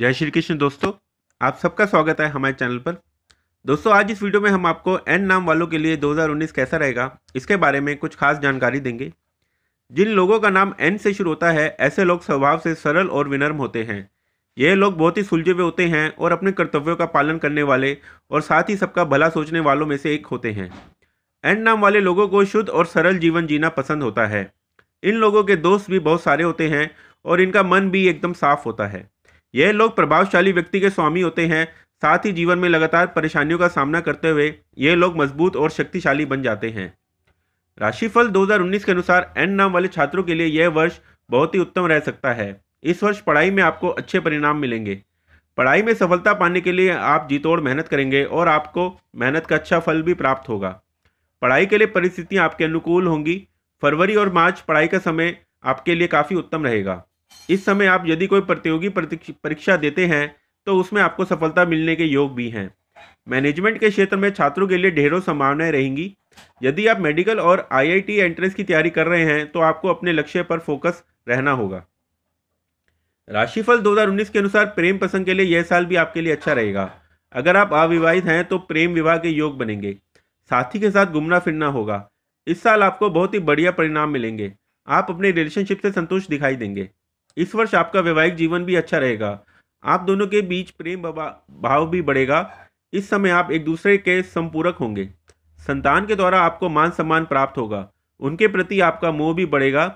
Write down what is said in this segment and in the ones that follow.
जय श्री कृष्ण दोस्तों आप सबका स्वागत है हमारे चैनल पर दोस्तों आज इस वीडियो में हम आपको एन नाम वालों के लिए 2019 कैसा रहेगा इसके बारे में कुछ खास जानकारी देंगे जिन लोगों का नाम एन से शुरू होता है ऐसे लोग स्वभाव से सरल और विनर्म होते हैं ये लोग बहुत ही सुलझे हुए होते हैं और अपने कर्तव्यों का पालन करने वाले और साथ ही सबका भला सोचने वालों में से एक होते हैं एन नाम वाले लोगों को शुद्ध और सरल जीवन जीना पसंद होता है इन लोगों के दोस्त भी बहुत सारे होते हैं और इनका मन भी एकदम साफ होता है यह लोग प्रभावशाली व्यक्ति के स्वामी होते हैं साथ ही जीवन में लगातार परेशानियों का सामना करते हुए ये लोग मजबूत और शक्तिशाली बन जाते हैं राशिफल 2019 के अनुसार एन नाम वाले छात्रों के लिए यह वर्ष बहुत ही उत्तम रह सकता है इस वर्ष पढ़ाई में आपको अच्छे परिणाम मिलेंगे पढ़ाई में सफलता पाने के लिए आप जीतोड़ मेहनत करेंगे और आपको मेहनत का अच्छा फल भी प्राप्त होगा पढ़ाई के लिए परिस्थितियाँ आपके अनुकूल होंगी फरवरी और मार्च पढ़ाई का समय आपके लिए काफ़ी उत्तम रहेगा इस समय आप यदि कोई प्रतियोगी परीक्षा देते हैं तो उसमें आपको सफलता मिलने के योग भी हैं मैनेजमेंट के क्षेत्र में छात्रों के लिए ढेरों संभावनाएं रहेंगी यदि आप मेडिकल और आईआईटी एंट्रेंस की तैयारी कर रहे हैं तो आपको अपने लक्ष्य पर फोकस रहना होगा राशिफल 2019 के अनुसार प्रेम प्रसंग के लिए यह साल भी आपके लिए अच्छा रहेगा अगर आप अविवाहित हैं तो प्रेम विवाह के योग बनेंगे साथी के साथ घूमना फिरना होगा इस साल आपको बहुत ही बढ़िया परिणाम मिलेंगे आप अपने रिलेशनशिप से संतुष्ट दिखाई देंगे इस वर्ष आपका वैवाहिक जीवन भी अच्छा रहेगा आप दोनों के बीच प्रेम भाव भी बढ़ेगा इस समय आप एक दूसरे के संपूरक होंगे संतान के द्वारा आपको मान सम्मान प्राप्त होगा उनके प्रति आपका मोह भी बढ़ेगा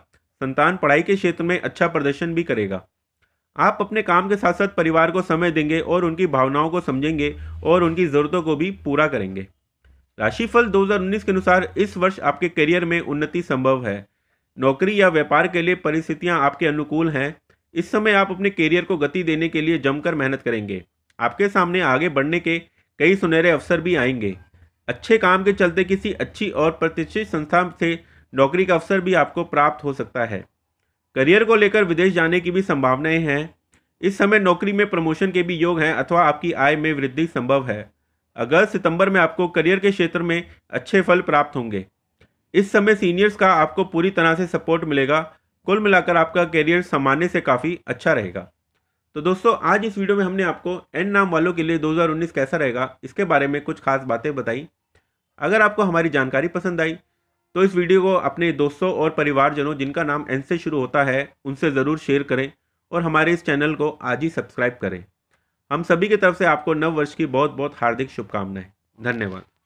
संतान पढ़ाई के क्षेत्र में अच्छा प्रदर्शन भी करेगा आप अपने काम के साथ साथ परिवार को समय देंगे और उनकी भावनाओं को समझेंगे और उनकी ज़रूरतों को भी पूरा करेंगे राशिफल 2019 के अनुसार इस वर्ष आपके करियर में उन्नति संभव है नौकरी या व्यापार के लिए परिस्थितियाँ आपके अनुकूल हैं इस समय आप अपने करियर को गति देने के लिए जमकर मेहनत करेंगे आपके सामने आगे बढ़ने के कई सुनहरे अवसर भी आएंगे अच्छे काम के चलते किसी अच्छी और प्रतिष्ठित संस्था से नौकरी का अवसर भी आपको प्राप्त हो सकता है करियर को लेकर विदेश जाने की भी संभावनाएं हैं इस समय नौकरी में प्रमोशन के भी योग हैं अथवा आपकी आय में वृद्धि संभव है अगस्त सितंबर में आपको करियर के क्षेत्र में अच्छे फल प्राप्त होंगे इस समय सीनियर्स का आपको पूरी तरह से सपोर्ट मिलेगा कुल मिलाकर आपका करियर सामान्य से काफ़ी अच्छा रहेगा तो दोस्तों आज इस वीडियो में हमने आपको एन नाम वालों के लिए 2019 कैसा रहेगा इसके बारे में कुछ खास बातें बताई अगर आपको हमारी जानकारी पसंद आई तो इस वीडियो को अपने दोस्तों और परिवारजनों जिनका नाम एन से शुरू होता है उनसे ज़रूर शेयर करें और हमारे इस चैनल को आज ही सब्सक्राइब करें हम सभी की तरफ से आपको नव वर्ष की बहुत बहुत हार्दिक शुभकामनाएं धन्यवाद